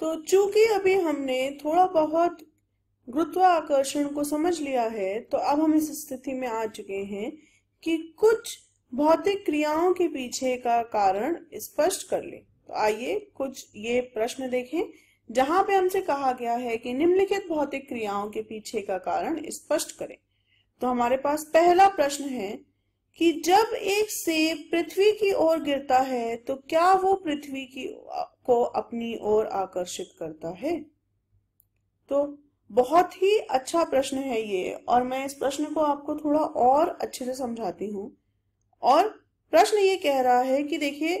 तो चूंकि अभी हमने थोड़ा बहुत गुरुत्वाकर्षण को समझ लिया है तो अब हम इस स्थिति में आ चुके हैं कि कुछ भौतिक क्रियाओं के पीछे का कारण स्पष्ट कर ले तो आइए कुछ ये प्रश्न देखें जहां पे हमसे कहा गया है कि निम्नलिखित भौतिक क्रियाओं के पीछे का कारण स्पष्ट करें तो हमारे पास पहला प्रश्न है कि जब एक सेब पृथ्वी की ओर गिरता है तो क्या वो पृथ्वी की को अपनी ओर आकर्षित करता है तो बहुत ही अच्छा प्रश्न है ये और मैं इस प्रश्न को आपको थोड़ा और अच्छे से समझाती हूँ और प्रश्न ये कह रहा है कि देखिए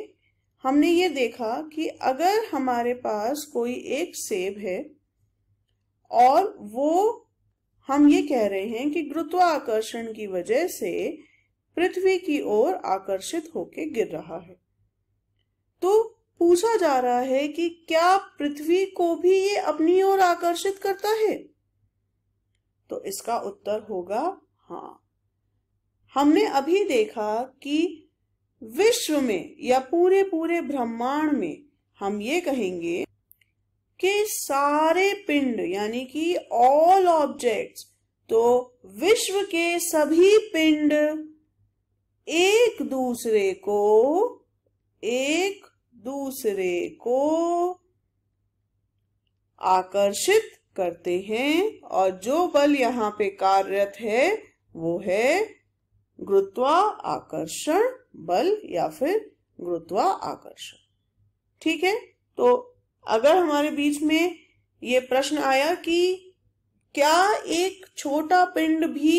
हमने ये देखा कि अगर हमारे पास कोई एक सेब है और वो हम ये कह रहे हैं कि गुरुत्वाकर्षण की वजह से पृथ्वी की ओर आकर्षित होकर गिर रहा है तो पूछा जा रहा है कि क्या पृथ्वी को भी ये अपनी ओर आकर्षित करता है तो इसका उत्तर होगा हाँ हमने अभी देखा कि विश्व में या पूरे पूरे ब्रह्मांड में हम ये कहेंगे कि सारे पिंड यानी कि ऑल ऑब्जेक्ट्स तो विश्व के सभी पिंड एक दूसरे को एक दूसरे को आकर्षित करते हैं और जो बल यहाँ पे कार्यरत है वो है गुरुत्वा आकर्षण बल या फिर गुरुत्वा आकर्षण ठीक है तो अगर हमारे बीच में ये प्रश्न आया कि क्या एक छोटा पिंड भी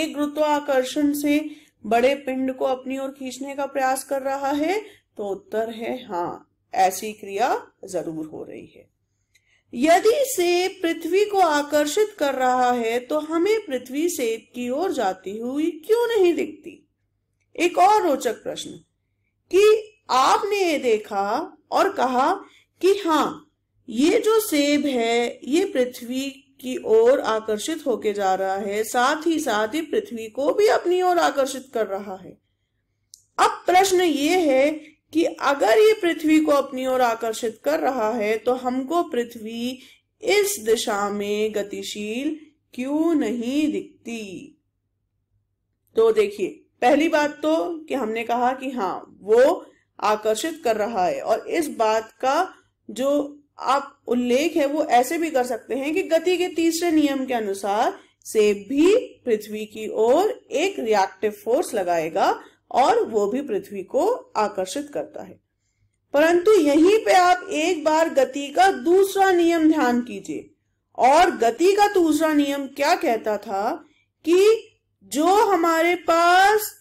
एक गुरुत्वाकर्षण से बड़े पिंड को अपनी ओर खींचने का प्रयास कर रहा है तो उत्तर है हाँ ऐसी क्रिया जरूर हो रही है यदि से पृथ्वी को आकर्षित कर रहा है तो हमें पृथ्वी से की ओर जाती हुई क्यों नहीं दिखती एक और रोचक प्रश्न कि आपने ये देखा और कहा कि हाँ ये जो सेब है ये पृथ्वी की ओर आकर्षित होके जा रहा है साथ ही साथ ही पृथ्वी को भी अपनी ओर आकर्षित कर रहा है अब प्रश्न ये है कि अगर ये पृथ्वी को अपनी ओर आकर्षित कर रहा है तो हमको पृथ्वी इस दिशा में गतिशील क्यों नहीं दिखती तो देखिए पहली बात तो कि हमने कहा कि हाँ वो आकर्षित कर रहा है और इस बात का जो आप उल्लेख है वो ऐसे भी कर सकते हैं कि गति के तीसरे नियम के अनुसार से भी पृथ्वी की ओर एक रिएक्टिव फोर्स लगाएगा और वो भी पृथ्वी को आकर्षित करता है परंतु यहीं पे आप एक बार गति का दूसरा नियम ध्यान कीजिए और गति का दूसरा नियम क्या कहता था कि जो हमारे पास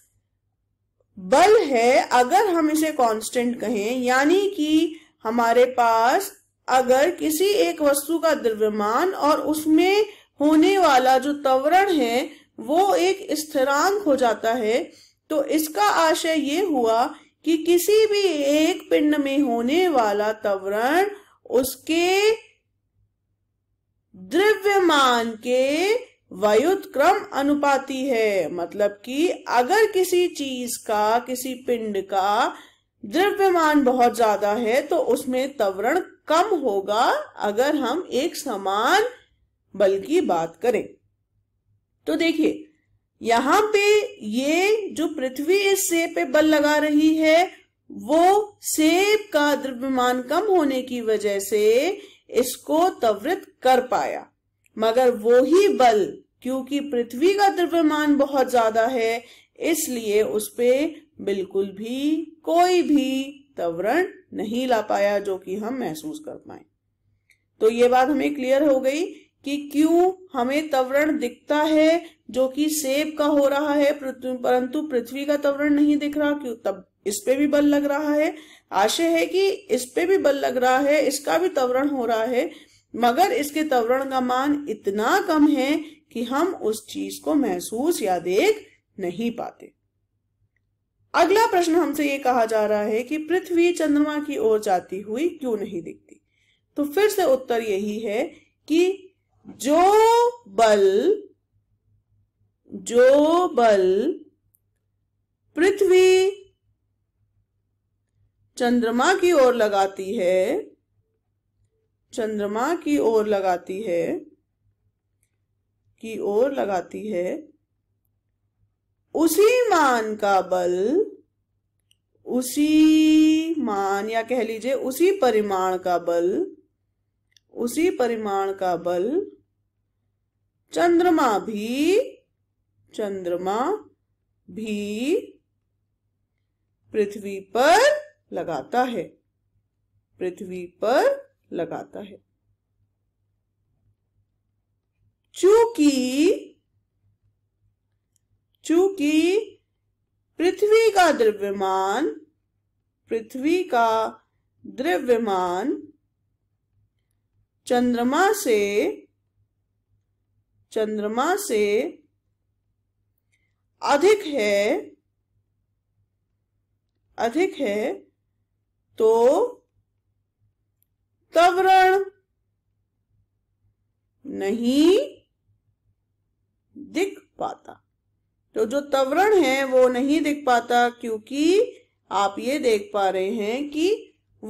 बल है अगर हम इसे कांस्टेंट कहें यानी कि हमारे पास अगर किसी एक वस्तु का द्रव्यमान और उसमें होने वाला जो त्वरण है वो एक स्थिरांक हो जाता है तो इसका आशय ये हुआ कि किसी भी एक पिंड में होने वाला त्वरण उसके द्रव्यमान के वायुक्रम अनुपाती है मतलब कि अगर किसी चीज का किसी पिंड का द्रव्यमान बहुत ज्यादा है तो उसमें त्वरण कम होगा अगर हम एक समान बल की बात करें तो देखिए यहां पे ये जो पृथ्वी इस सेब पे बल लगा रही है वो सेब का द्रव्यमान कम होने की वजह से इसको त्वरित कर पाया मगर वो ही बल क्योंकि पृथ्वी का द्रव्यमान बहुत ज्यादा है इसलिए उस पर बिल्कुल भी कोई भी त्वरण नहीं ला पाया जो कि हम महसूस कर पाए तो ये बात हमें क्लियर हो गई कि क्यों हमें तवरण दिखता है जो कि सेब का हो रहा है परंतु पृथ्वी का तवरण नहीं दिख रहा क्यों तब इस पे भी बल लग रहा है आशय है कि इस पे भी बल लग रहा है इसका भी तवरण हो रहा है मगर इसके तवरण का मान इतना कम है कि हम उस चीज को महसूस या देख नहीं पाते अगला प्रश्न हमसे ये कहा जा रहा है कि पृथ्वी चंद्रमा की ओर जाती हुई क्यों नहीं दिखती तो फिर से उत्तर यही है कि जो बल जो बल पृथ्वी चंद्रमा की ओर लगाती है चंद्रमा की ओर लगाती है की ओर लगाती है उसी मान का बल उसी मान या कह लीजिए उसी परिमाण का बल उसी परिमाण का बल चंद्रमा भी चंद्रमा भी पृथ्वी पर लगाता है पृथ्वी पर लगाता है चूंकि चूंकि पृथ्वी का द्रव्यमान पृथ्वी का द्रव्यमान चंद्रमा से चंद्रमा से अधिक है अधिक है तो त्वरण नहीं दिख पाता तो जो तवरण है वो नहीं दिख पाता क्योंकि आप ये देख पा रहे हैं कि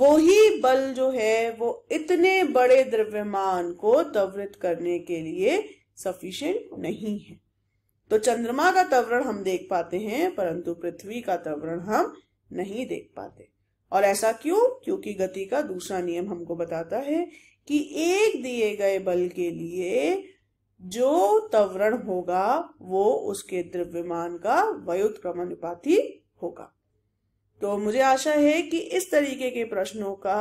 वो ही बल जो है वो इतने बड़े द्रव्यमान को त्वरित करने के लिए सफिशियंट नहीं है तो चंद्रमा का तवरण हम देख पाते हैं परंतु पृथ्वी का तवरण हम नहीं देख पाते और ऐसा क्यों क्योंकि गति का दूसरा नियम हमको बताता है कि एक दिए गए बल के लिए जो त्वरण होगा वो उसके द्रव्यमान का व्युत्क्रम अनुपाती होगा तो मुझे आशा है कि इस तरीके के प्रश्नों का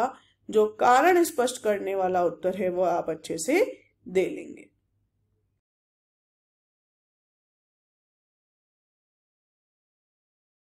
जो कारण स्पष्ट करने वाला उत्तर है वो आप अच्छे से दे लेंगे